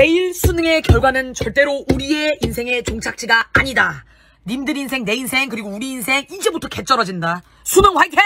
내일 수능의 결과는 절대로 우리의 인생의 종착지가 아니다. 님들 인생, 내 인생, 그리고 우리 인생 이제부터 개쩔어진다. 수능 화이팅!